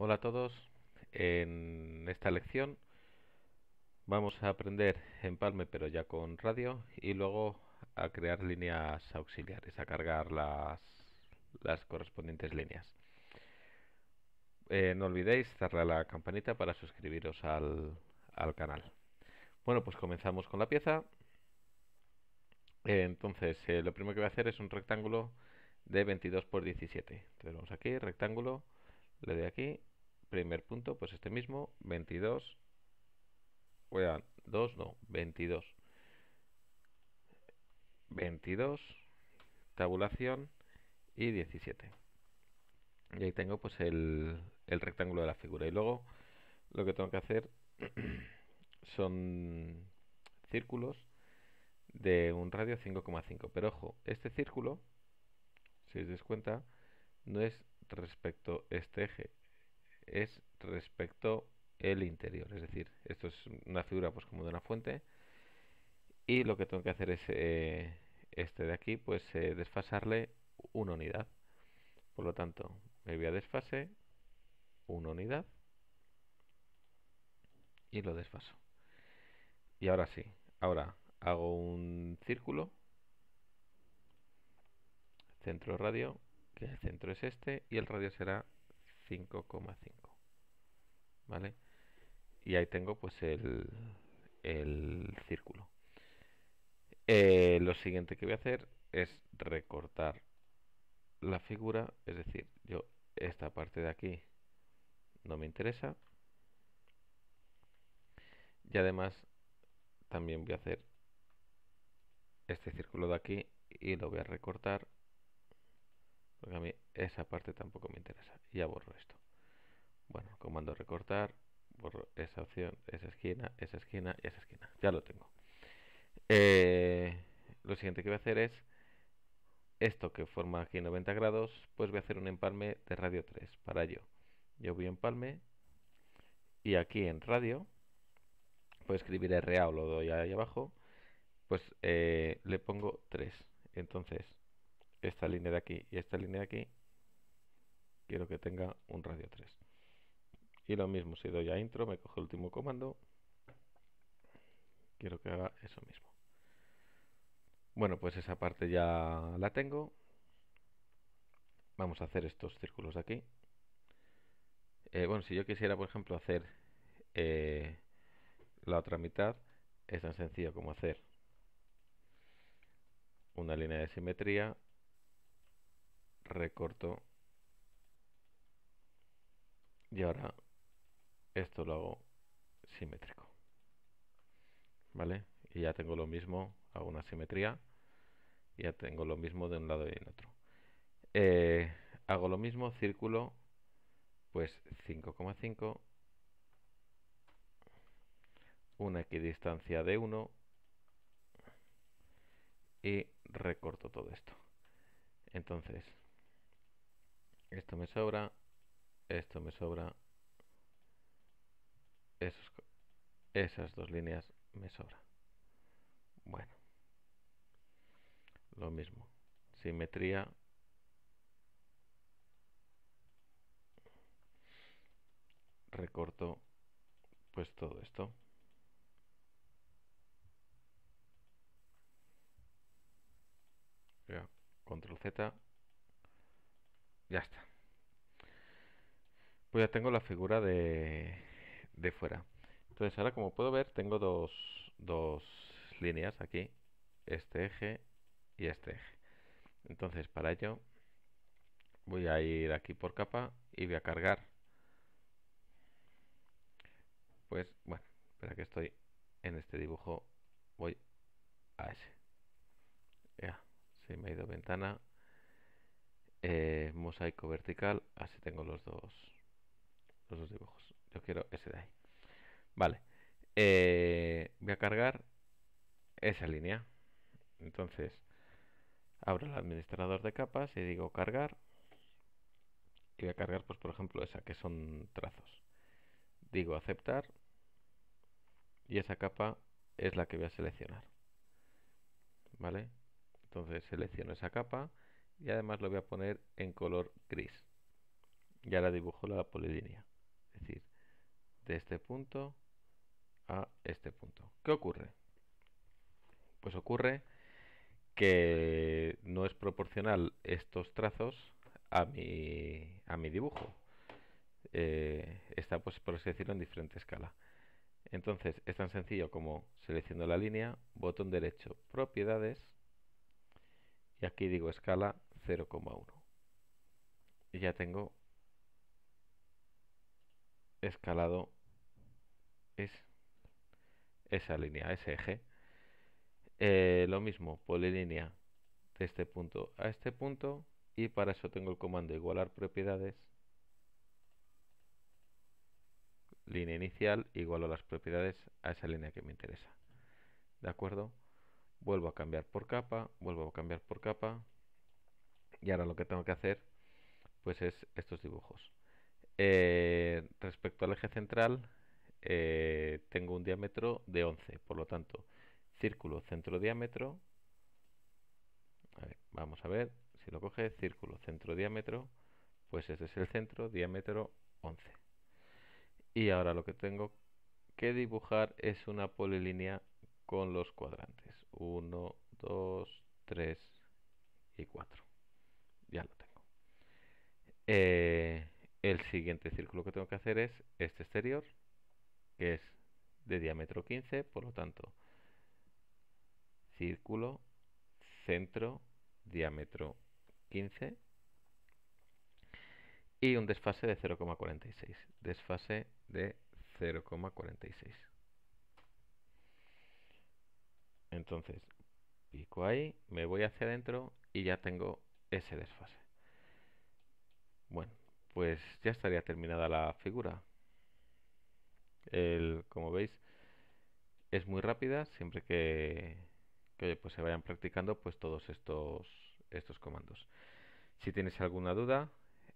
Hola a todos, en esta lección vamos a aprender empalme pero ya con radio y luego a crear líneas auxiliares, a cargar las, correspondientes líneas. Eh, no olvidéis cerrar la campanita para suscribiros al, canal. Bueno, pues comenzamos con la pieza. entonces, eh, lo primero que voy a hacer es un rectángulo de 22 por 17. Entonces aquí, rectángulo, le doy aquí primer punto, pues este mismo, 22, a no, 22. 22, tabulación y 17. Y ahí tengo pues el, el rectángulo de la figura. Y luego lo que tengo que hacer son círculos de un radio 5,5. Pero ojo, este círculo, si os dais cuenta, no es respecto a este eje, es respecto el interior, es decir, esto es una figura pues como de una fuente y lo que tengo que hacer es eh, este de aquí pues eh, desfasarle una unidad. Por lo tanto, me voy a desfase una unidad y lo desfaso. Y ahora sí, ahora hago un círculo centro radio, que el centro es este y el radio será 5,5. ¿Vale? Y ahí tengo pues el, el círculo. Eh, lo siguiente que voy a hacer es recortar la figura, es decir, yo esta parte de aquí no me interesa. Y además también voy a hacer este círculo de aquí y lo voy a recortar porque a mí esa parte tampoco me interesa. Y ya borro esto. Bueno, comando recortar, borro esa opción, esa esquina, esa esquina y esa esquina. Ya lo tengo. Eh, lo siguiente que voy a hacer es esto que forma aquí 90 grados, pues voy a hacer un empalme de radio 3. Para ello, yo voy a empalme y aquí en radio, puedo escribir RA o lo doy ahí abajo, pues eh, le pongo 3. Entonces, esta línea de aquí y esta línea de aquí, quiero que tenga un radio 3. Y lo mismo, si doy a intro, me coge el último comando, quiero que haga eso mismo. Bueno, pues esa parte ya la tengo. Vamos a hacer estos círculos de aquí. Eh, bueno, si yo quisiera, por ejemplo, hacer eh, la otra mitad, es tan sencillo como hacer una línea de simetría recorto y ahora esto lo hago simétrico vale y ya tengo lo mismo hago una simetría ya tengo lo mismo de un lado y en otro eh, hago lo mismo círculo pues 5,5 una equidistancia de 1 y recorto todo esto entonces esto me sobra, esto me sobra, esas dos líneas me sobra. Bueno, lo mismo, simetría. Recorto pues todo esto. Ya, control Z. Ya está pues ya tengo la figura de, fuera. Entonces ahora como puedo ver tengo dos, dos líneas aquí, este eje y este eje. Entonces para ello voy a ir aquí por capa y voy a cargar. Pues bueno, espera que estoy en este dibujo, voy a ese. Ya, se me ha ido ventana. Eh, mosaico vertical, así tengo los dos los dibujos. Yo quiero ese de ahí. Vale. Eh, voy a cargar esa línea. Entonces, abro el administrador de capas y digo cargar. Y voy a cargar, pues por ejemplo, esa, que son trazos. Digo aceptar. Y esa capa es la que voy a seleccionar. ¿Vale? Entonces selecciono esa capa y además lo voy a poner en color gris. ya la dibujo la polilínea decir, de este punto a este punto. ¿Qué ocurre? Pues ocurre que no es proporcional estos trazos a mi, a mi dibujo. Eh, está, pues, por así decirlo, en diferente escala. Entonces, es tan sencillo como selecciono la línea, botón derecho, propiedades, y aquí digo escala 0,1. Y ya tengo escalado es esa línea, ese eje. Eh, lo mismo, polilínea de este punto a este punto y para eso tengo el comando igualar propiedades línea inicial igualo las propiedades a esa línea que me interesa. ¿De acuerdo? Vuelvo a cambiar por capa, vuelvo a cambiar por capa y ahora lo que tengo que hacer pues es estos dibujos. Eh, respecto al eje central, eh, tengo un diámetro de 11, por lo tanto, círculo, centro, diámetro. vamos a ver si lo coge, círculo, centro, diámetro. Pues ese es el centro, diámetro 11. Y ahora lo que tengo que dibujar es una polilínea con los cuadrantes 1, 2, 3 y 4. Ya lo tengo. Eh, el siguiente círculo que tengo que hacer es este exterior, que es de diámetro 15, por lo tanto, círculo, centro, diámetro 15 y un desfase de 0,46. Desfase de 0,46. Entonces, pico ahí, me voy hacia adentro y ya tengo ese desfase. Bueno, pues ya estaría terminada la figura. El, como veis, es muy rápida siempre que, pues se vayan practicando pues todos estos, estos comandos. Si tienes alguna duda,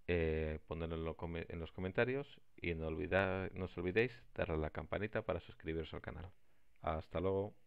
eh, ponedlo en los comentarios y no, no os olvidéis darle a la campanita para suscribiros al canal. Hasta luego.